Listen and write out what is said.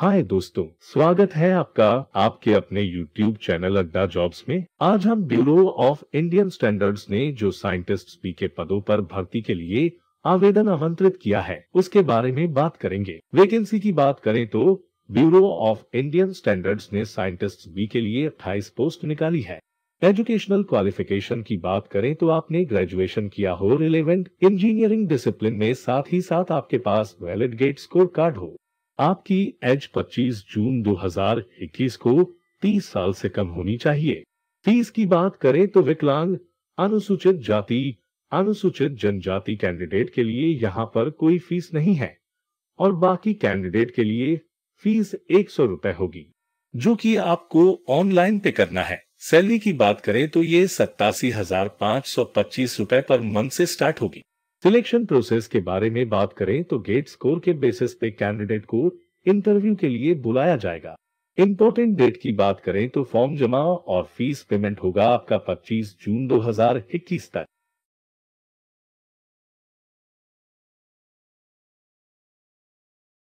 हाय दोस्तों स्वागत है आपका आपके अपने YouTube चैनल अड्डा जॉब्स में आज हम ब्यूरो ऑफ इंडियन स्टैंडर्ड्स ने जो साइंटिस्ट के पदों पर भर्ती के लिए आवेदन आमंत्रित किया है उसके बारे में बात करेंगे वैकेंसी की बात करें तो ब्यूरो ऑफ इंडियन स्टैंडर्ड्स ने साइंटिस्ट बी के लिए अट्ठाईस पोस्ट निकाली है एजुकेशनल क्वालिफिकेशन की बात करें तो आपने ग्रेजुएशन किया हो रिलेवेंट इंजीनियरिंग डिसिप्लिन में साथ ही साथ आपके पास वैलिड गेट स्कोर कार्ड हो आपकी एज 25 जून 2021 को 30 साल से कम होनी चाहिए फीस की बात करें तो विकलांग अनुसूचित जाति अनुसूचित जनजाति कैंडिडेट के लिए यहाँ पर कोई फीस नहीं है और बाकी कैंडिडेट के लिए फीस एक सौ रूपए होगी जो कि आपको ऑनलाइन पे करना है सैलरी की बात करें तो ये सत्तासी हजार पाँच सौ पच्चीस रूपए पर मंथ से स्टार्ट होगी सिलेक्शन प्रोसेस के बारे में बात करें तो गेट स्कोर के बेसिस पे कैंडिडेट को इंटरव्यू के लिए बुलाया जाएगा इम्पोर्टेंट डेट की बात करें तो फॉर्म जमा और फीस पेमेंट होगा आपका 25 जून 2021 तक